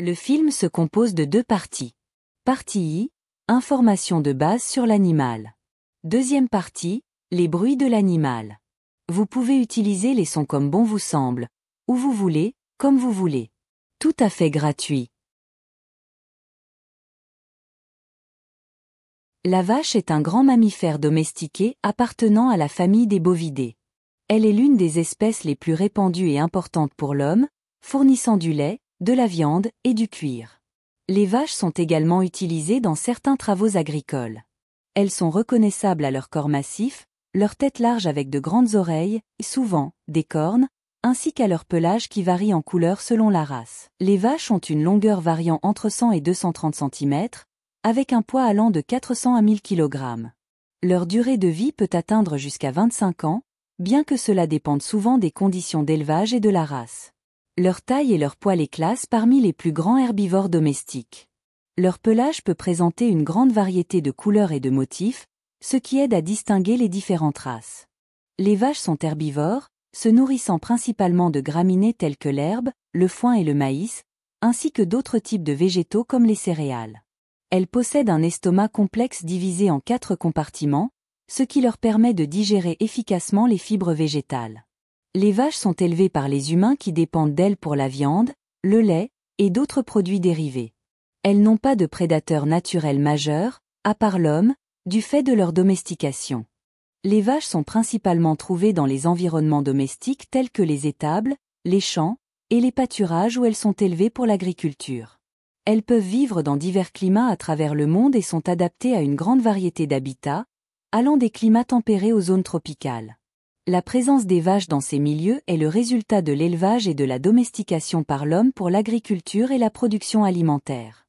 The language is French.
Le film se compose de deux parties. Partie I, information de base sur l'animal. Deuxième partie, les bruits de l'animal. Vous pouvez utiliser les sons comme bon vous semble, où vous voulez, comme vous voulez. Tout à fait gratuit. La vache est un grand mammifère domestiqué appartenant à la famille des bovidés. Elle est l'une des espèces les plus répandues et importantes pour l'homme, fournissant du lait, de la viande et du cuir. Les vaches sont également utilisées dans certains travaux agricoles. Elles sont reconnaissables à leur corps massif, leur tête large avec de grandes oreilles, souvent des cornes, ainsi qu'à leur pelage qui varie en couleur selon la race. Les vaches ont une longueur variant entre 100 et 230 cm, avec un poids allant de 400 à 1000 kg. Leur durée de vie peut atteindre jusqu'à 25 ans, bien que cela dépende souvent des conditions d'élevage et de la race. Leur taille et leur poids les classent parmi les plus grands herbivores domestiques. Leur pelage peut présenter une grande variété de couleurs et de motifs, ce qui aide à distinguer les différentes races. Les vaches sont herbivores, se nourrissant principalement de graminées telles que l'herbe, le foin et le maïs, ainsi que d'autres types de végétaux comme les céréales. Elles possèdent un estomac complexe divisé en quatre compartiments, ce qui leur permet de digérer efficacement les fibres végétales. Les vaches sont élevées par les humains qui dépendent d'elles pour la viande, le lait et d'autres produits dérivés. Elles n'ont pas de prédateurs naturels majeurs, à part l'homme, du fait de leur domestication. Les vaches sont principalement trouvées dans les environnements domestiques tels que les étables, les champs et les pâturages où elles sont élevées pour l'agriculture. Elles peuvent vivre dans divers climats à travers le monde et sont adaptées à une grande variété d'habitats, allant des climats tempérés aux zones tropicales. La présence des vaches dans ces milieux est le résultat de l'élevage et de la domestication par l'homme pour l'agriculture et la production alimentaire.